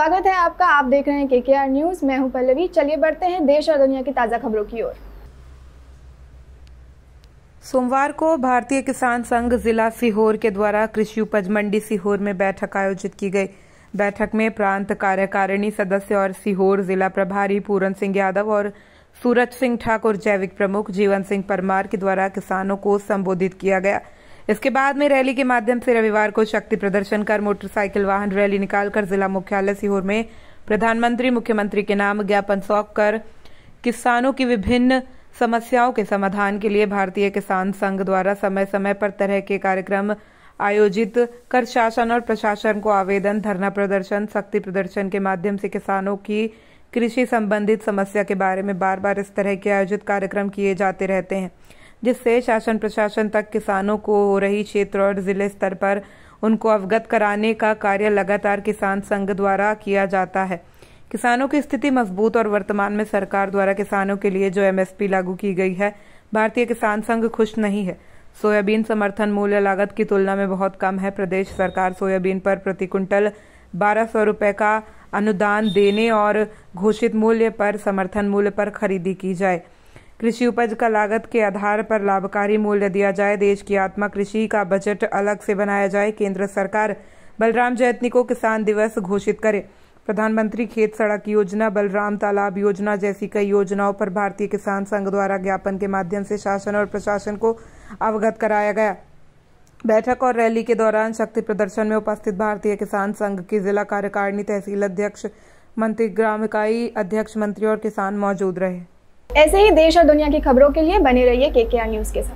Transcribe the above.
स्वागत है आपका आप देख रहे हैं के आर न्यूज़ मैं हूं पल्लवी चलिए बढ़ते हैं देश और दुनिया की ताज़ा खबरों की ओर सोमवार को भारतीय किसान संघ जिला सीहोर के द्वारा कृषि उपज मंडी सीहोर में बैठक आयोजित की गई बैठक में प्रांत कार्यकारिणी सदस्य और सीहोर जिला प्रभारी पूरन सिंह यादव और सूरज सिंह ठाकुर जैविक प्रमुख जीवन सिंह परमार के द्वारा किसानों को संबोधित किया गया इसके बाद में रैली के माध्यम से रविवार को शक्ति प्रदर्शन कर मोटरसाइकिल वाहन रैली निकालकर जिला मुख्यालय सीहोर में प्रधानमंत्री मुख्यमंत्री के नाम ज्ञापन सौंप कर किसानों की विभिन्न समस्याओं के समाधान के लिए भारतीय किसान संघ द्वारा समय समय पर तरह के कार्यक्रम आयोजित कर शासन और प्रशासन को आवेदन धरना प्रदर्शन शक्ति प्रदर्शन के माध्यम से किसानों की कृषि संबंधित समस्या के बारे में बार बार इस तरह के आयोजित कार्यक्रम किए जाते रहते हैं जिससे शासन प्रशासन तक किसानों को हो रही क्षेत्र और जिले स्तर पर उनको अवगत कराने का कार्य लगातार किसान संघ द्वारा किया जाता है किसानों की स्थिति मजबूत और वर्तमान में सरकार द्वारा किसानों के लिए जो एमएसपी लागू की गई है भारतीय किसान संघ खुश नहीं है सोयाबीन समर्थन मूल्य लागत की तुलना में बहुत कम है प्रदेश सरकार सोयाबीन पर प्रति क्विंटल बारह सौ रुपये का अनुदान देने और घोषित मूल्य पर समर्थन मूल्य पर खरीदी की जाए कृषि उपज का लागत के आधार पर लाभकारी मूल्य दिया जाए देश की आत्मा कृषि का बजट अलग से बनाया जाए केंद्र सरकार बलराम जयंती को किसान दिवस घोषित करे प्रधानमंत्री खेत सड़क योजना बलराम तालाब योजना जैसी कई योजनाओं पर भारतीय किसान संघ द्वारा ज्ञापन के माध्यम से शासन और प्रशासन को अवगत कराया गया बैठक और रैली के दौरान शक्ति प्रदर्शन में उपस्थित भारतीय किसान संघ की जिला कार्यकारिणी तहसील अध्यक्ष मंत्री ग्राम इकाई अध्यक्ष मंत्री और किसान मौजूद रहे ऐसे ही देश और दुनिया की खबरों के लिए बने रहिए के न्यूज के साथ